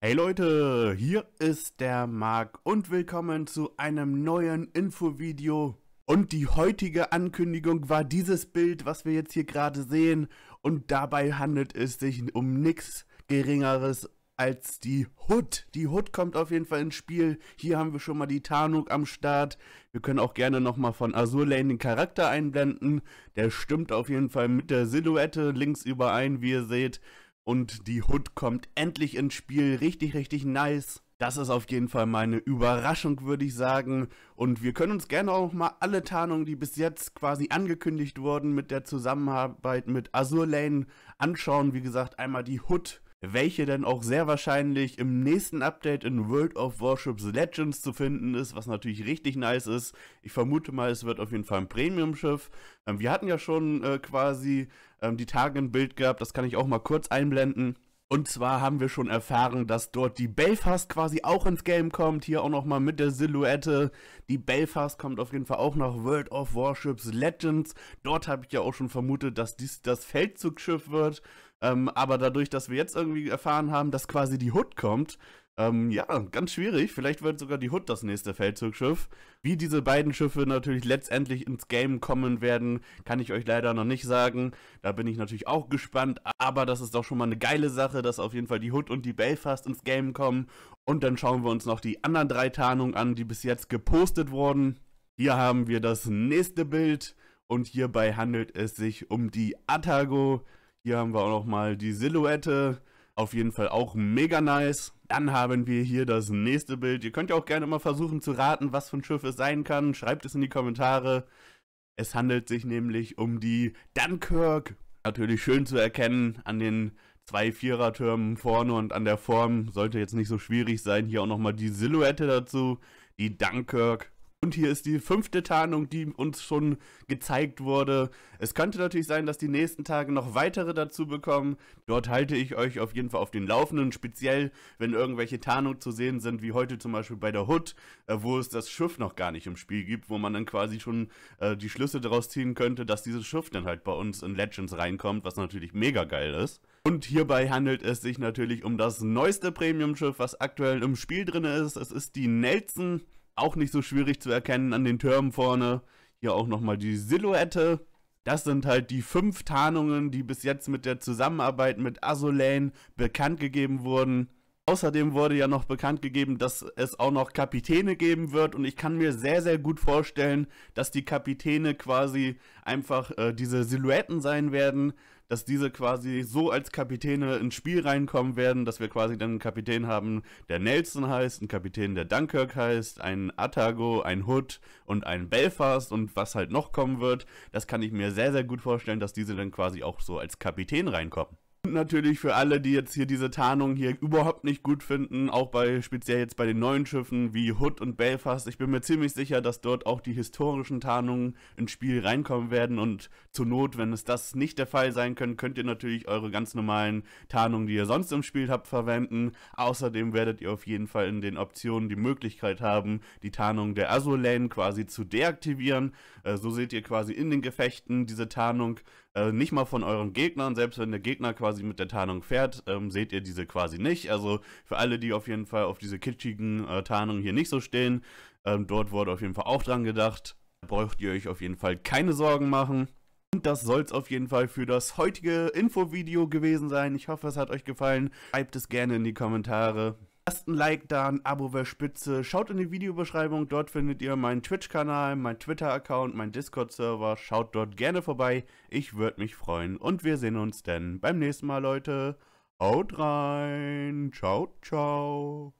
Hey Leute, hier ist der Marc und willkommen zu einem neuen Infovideo. Und die heutige Ankündigung war dieses Bild, was wir jetzt hier gerade sehen. Und dabei handelt es sich um nichts Geringeres als die Hood. Die Hood kommt auf jeden Fall ins Spiel. Hier haben wir schon mal die Tarnung am Start. Wir können auch gerne nochmal von Azur Lane den Charakter einblenden. Der stimmt auf jeden Fall mit der Silhouette links überein, wie ihr seht und die Hood kommt endlich ins Spiel. Richtig, richtig nice. Das ist auf jeden Fall meine Überraschung, würde ich sagen. Und wir können uns gerne auch mal alle Tarnungen, die bis jetzt quasi angekündigt wurden mit der Zusammenarbeit mit Azur Lane anschauen. Wie gesagt, einmal die Hood welche dann auch sehr wahrscheinlich im nächsten Update in World of Warships Legends zu finden ist, was natürlich richtig nice ist. Ich vermute mal, es wird auf jeden Fall ein Premium-Schiff. Ähm, wir hatten ja schon äh, quasi ähm, die Tage ein Bild gehabt, das kann ich auch mal kurz einblenden. Und zwar haben wir schon erfahren, dass dort die Belfast quasi auch ins Game kommt. Hier auch nochmal mit der Silhouette. Die Belfast kommt auf jeden Fall auch nach World of Warships Legends. Dort habe ich ja auch schon vermutet, dass dies das Feldzugschiff wird. Ähm, aber dadurch, dass wir jetzt irgendwie erfahren haben, dass quasi die Hood kommt, ähm, ja, ganz schwierig. Vielleicht wird sogar die Hood das nächste Feldzugsschiff. Wie diese beiden Schiffe natürlich letztendlich ins Game kommen werden, kann ich euch leider noch nicht sagen. Da bin ich natürlich auch gespannt. Aber das ist doch schon mal eine geile Sache, dass auf jeden Fall die Hood und die Belfast ins Game kommen. Und dann schauen wir uns noch die anderen drei Tarnungen an, die bis jetzt gepostet wurden. Hier haben wir das nächste Bild. Und hierbei handelt es sich um die Atago. Hier haben wir auch nochmal die Silhouette. Auf jeden Fall auch mega nice. Dann haben wir hier das nächste Bild. Ihr könnt ja auch gerne mal versuchen zu raten, was für ein Schiff es sein kann. Schreibt es in die Kommentare. Es handelt sich nämlich um die Dunkirk. Natürlich schön zu erkennen an den zwei Vierertürmen vorne und an der Form. Sollte jetzt nicht so schwierig sein. Hier auch nochmal die Silhouette dazu. Die Dunkirk und hier ist die fünfte Tarnung, die uns schon gezeigt wurde. Es könnte natürlich sein, dass die nächsten Tage noch weitere dazu bekommen. Dort halte ich euch auf jeden Fall auf den Laufenden, speziell wenn irgendwelche Tarnungen zu sehen sind, wie heute zum Beispiel bei der Hood, äh, wo es das Schiff noch gar nicht im Spiel gibt, wo man dann quasi schon äh, die Schlüsse daraus ziehen könnte, dass dieses Schiff dann halt bei uns in Legends reinkommt, was natürlich mega geil ist. Und hierbei handelt es sich natürlich um das neueste Premium-Schiff, was aktuell im Spiel drin ist. Es ist die Nelson. Auch nicht so schwierig zu erkennen an den Türmen vorne. Hier auch nochmal die Silhouette. Das sind halt die fünf Tarnungen, die bis jetzt mit der Zusammenarbeit mit Azulane bekannt gegeben wurden. Außerdem wurde ja noch bekannt gegeben, dass es auch noch Kapitäne geben wird und ich kann mir sehr, sehr gut vorstellen, dass die Kapitäne quasi einfach äh, diese Silhouetten sein werden, dass diese quasi so als Kapitäne ins Spiel reinkommen werden, dass wir quasi dann einen Kapitän haben, der Nelson heißt, einen Kapitän, der Dunkirk heißt, einen Atago, einen Hood und einen Belfast und was halt noch kommen wird. Das kann ich mir sehr, sehr gut vorstellen, dass diese dann quasi auch so als Kapitän reinkommen. Und natürlich für alle, die jetzt hier diese Tarnung hier überhaupt nicht gut finden, auch bei speziell jetzt bei den neuen Schiffen wie Hood und Belfast. Ich bin mir ziemlich sicher, dass dort auch die historischen Tarnungen ins Spiel reinkommen werden und zur Not, wenn es das nicht der Fall sein könnte, könnt ihr natürlich eure ganz normalen Tarnungen, die ihr sonst im Spiel habt, verwenden. Außerdem werdet ihr auf jeden Fall in den Optionen die Möglichkeit haben, die Tarnung der Azulane quasi zu deaktivieren. Äh, so seht ihr quasi in den Gefechten diese Tarnung äh, nicht mal von euren Gegnern, selbst wenn der Gegner quasi mit der Tarnung fährt, ähm, seht ihr diese quasi nicht. Also für alle, die auf jeden Fall auf diese kitschigen äh, Tarnungen hier nicht so stehen, ähm, dort wurde auf jeden Fall auch dran gedacht. Da Braucht ihr euch auf jeden Fall keine Sorgen machen. Und das soll es auf jeden Fall für das heutige Infovideo gewesen sein. Ich hoffe, es hat euch gefallen. Schreibt es gerne in die Kommentare. Lasst ein Like da, ein Abo wäre spitze. Schaut in die Videobeschreibung, dort findet ihr meinen Twitch-Kanal, meinen Twitter-Account, meinen Discord-Server. Schaut dort gerne vorbei, ich würde mich freuen. Und wir sehen uns dann beim nächsten Mal, Leute. Haut rein, ciao, ciao.